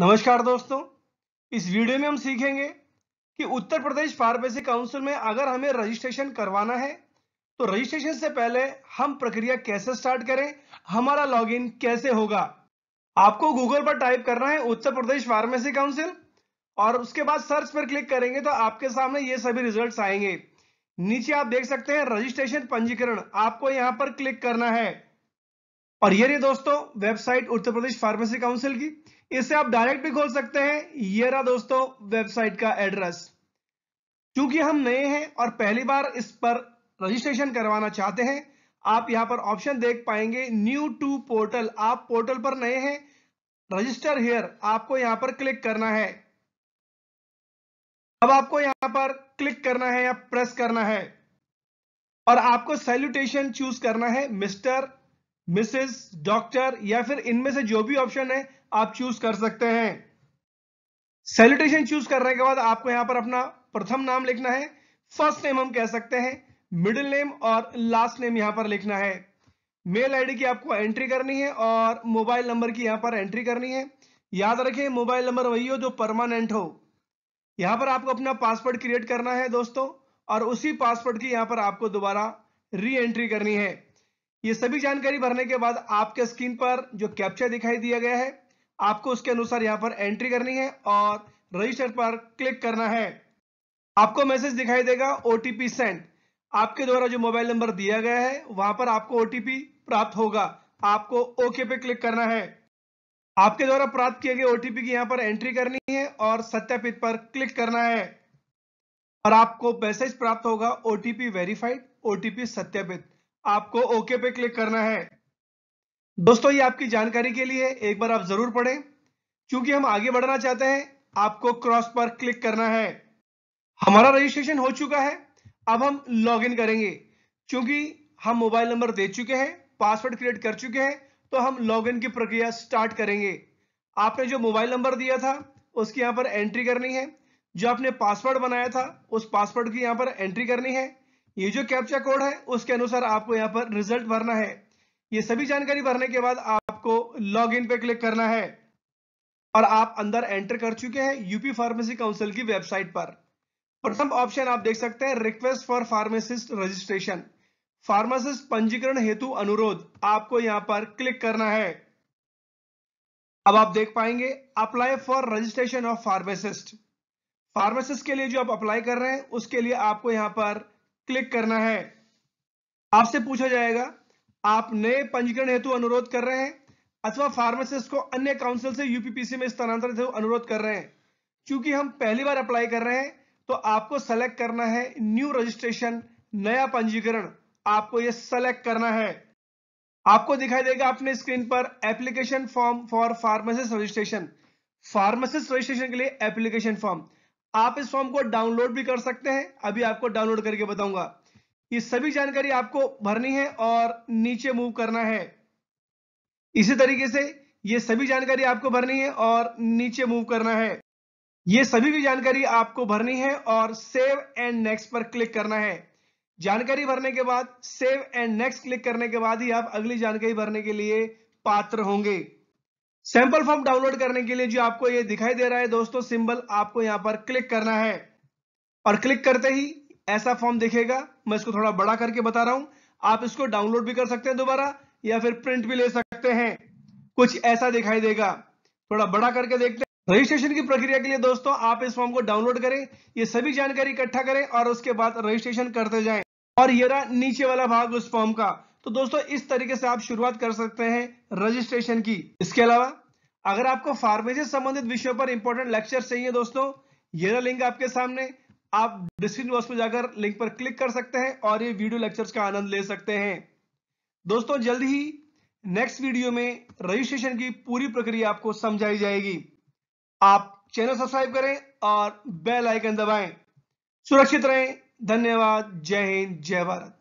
नमस्कार दोस्तों इस वीडियो में हम सीखेंगे कि उत्तर प्रदेश फार्मेसी काउंसिल में अगर हमें रजिस्ट्रेशन करवाना है तो रजिस्ट्रेशन से पहले हम प्रक्रिया कैसे स्टार्ट करें हमारा लॉगिन कैसे होगा आपको गूगल पर टाइप करना है उत्तर प्रदेश फार्मेसी काउंसिल और उसके बाद सर्च पर क्लिक करेंगे तो आपके सामने ये सभी रिजल्ट आएंगे नीचे आप देख सकते हैं रजिस्ट्रेशन पंजीकरण आपको यहाँ पर क्लिक करना है और ये रही दोस्तों website Uttar Pradesh pharmacy council की इसे आप डायरेक्ट भी खोल सकते हैं ये रहा दोस्तों वेबसाइट का एड्रेस क्योंकि हम नए हैं और पहली बार इस पर रजिस्ट्रेशन करवाना चाहते हैं आप यहां पर ऑप्शन देख पाएंगे न्यू टू पोर्टल आप पोर्टल पर नए हैं रजिस्टर हेयर आपको यहां पर क्लिक करना है अब आपको यहां पर क्लिक करना है या प्रेस करना है और आपको सैल्यूटेशन चूज करना है मिस्टर मिसेस डॉक्टर या फिर इनमें से जो भी ऑप्शन है आप चूज कर सकते हैं सैल्यूटेशन चूज करने के बाद आपको यहां पर अपना प्रथम नाम लिखना है फर्स्ट नेम हम कह सकते हैं मिडिल नेम और लास्ट नेम यहां पर लिखना है मेल आईडी की आपको एंट्री करनी है और मोबाइल नंबर की यहां पर एंट्री करनी है याद रखें मोबाइल नंबर वही हो जो परमानेंट हो यहां पर आपको अपना पासवर्ड क्रिएट करना है दोस्तों और उसी पासवर्ड की यहां पर आपको दोबारा री एंट्री करनी है ये सभी जानकारी भरने के बाद आपके स्क्रीन पर जो कैप्चर दिखाई दिया गया है आपको उसके अनुसार यहाँ पर एंट्री करनी है और रजिस्टर पर क्लिक करना है आपको मैसेज दिखाई देगा ओटीपी सेंड आपके द्वारा जो मोबाइल नंबर दिया गया है वहां पर आपको ओटीपी प्राप्त होगा आपको ओके पे क्लिक करना है आपके द्वारा प्राप्त किए गए ओटीपी की यहाँ पर एंट्री करनी है और सत्यापित पर क्लिक करना है और आपको मैसेज प्राप्त होगा ओटीपी वेरीफाइड ओटीपी सत्यापित आपको ओके पे क्लिक करना है दोस्तों ये आपकी जानकारी के लिए एक बार आप जरूर पढ़ें क्योंकि हम आगे बढ़ना चाहते हैं आपको क्रॉस पर क्लिक करना है हमारा रजिस्ट्रेशन हो चुका है अब हम लॉगिन करेंगे क्योंकि हम मोबाइल नंबर दे चुके हैं पासवर्ड क्रिएट कर चुके हैं तो हम लॉगिन की प्रक्रिया स्टार्ट करेंगे आपने जो मोबाइल नंबर दिया था उसकी यहां पर एंट्री करनी है जो आपने पासवर्ड बनाया था उस पासवर्ड की यहां पर एंट्री करनी है ये जो कैप्चा कोड है उसके अनुसार आपको यहाँ पर रिजल्ट भरना है ये सभी जानकारी भरने के बाद आपको लॉग इन पे क्लिक करना है और आप अंदर एंटर कर चुके हैं यूपी फार्मेसी काउंसिल की वेबसाइट पर प्रथम ऑप्शन आप देख सकते हैं request for pharmacist registration pharmacist पंजीकरण हेतु अनुरोध आपको यहां पर क्लिक करना है अब आप देख पाएंगे apply for registration of pharmacist pharmacist के लिए जो आप अप्लाई कर रहे हैं उसके लिए आपको यहां पर क्लिक करना है आपसे पूछा जाएगा आप नए पंजीकरण हेतु अनुरोध कर रहे हैं अथवा फार्मासिस्ट को अन्य काउंसिल से यूपीपीसी में स्थानांतरित हेतु अनुरोध कर रहे हैं क्योंकि हम पहली बार अप्लाई कर रहे हैं तो आपको सेलेक्ट करना है न्यू रजिस्ट्रेशन नया पंजीकरण आपको यह सेलेक्ट करना है आपको दिखाई देगा अपने स्क्रीन पर application form for pharmacist registration pharmacist registration के लिए एप्लीकेशन फॉर्म आप इस फॉर्म को डाउनलोड भी कर सकते हैं अभी आपको डाउनलोड करके बताऊंगा ये सभी जानकारी आपको भरनी है और नीचे मूव करना है इसी तरीके से ये सभी जानकारी आपको भरनी है और नीचे मूव करना है ये सभी की जानकारी आपको भरनी है और सेव एंड नेक्स्ट पर क्लिक करना है जानकारी भरने के बाद सेव एंड नेक्स्ट क्लिक करने के बाद ही आप अगली जानकारी भरने के लिए पात्र होंगे सैंपल फॉर्म डाउनलोड करने के लिए जो आपको ये दिखाई दे रहा है दोस्तों सिंबल आपको यहां पर क्लिक करना है और क्लिक करते ही ऐसा फॉर्म दिखेगा मैं इसको थोड़ा बड़ा करके बता रहा हूं आप इसको डाउनलोड भी कर सकते हैं दोबारा या फिर प्रिंट भी ले सकते हैं कुछ ऐसा दिखाई देगा थोड़ा बड़ा करके देखते हैं रजिस्ट्रेशन की प्रक्रिया के लिए दोस्तों आप इस फॉर्म को डाउनलोड करें ये सभी जानकारी इकट्ठा करें और उसके बाद रजिस्ट्रेशन करते जाएं और ये रहा नीचे वाला भाग उस फॉर्म का तो दोस्तों इस तरीके से आप शुरुआत कर सकते हैं रजिस्ट्रेशन की इसके अलावा अगर आपको फार्मेसी संबंधित विषयों पर इंपॉर्टेंट लेक्चर चाहिए दोस्तों ये लिंक आपके सामने आप डिस्क्रिप्शन बॉक्स में जाकर लिंक पर क्लिक कर सकते हैं और ये वीडियो लेक्चर्स का आनंद ले सकते हैं दोस्तों जल्द ही नेक्स्ट वीडियो में रजिस्ट्रेशन की पूरी प्रक्रिया आपको समझाई जाएगी आप चैनल सब्सक्राइब करें और बेल आइकन दबाएं सुरक्षित रहें धन्यवाद जय हिंद जय भारत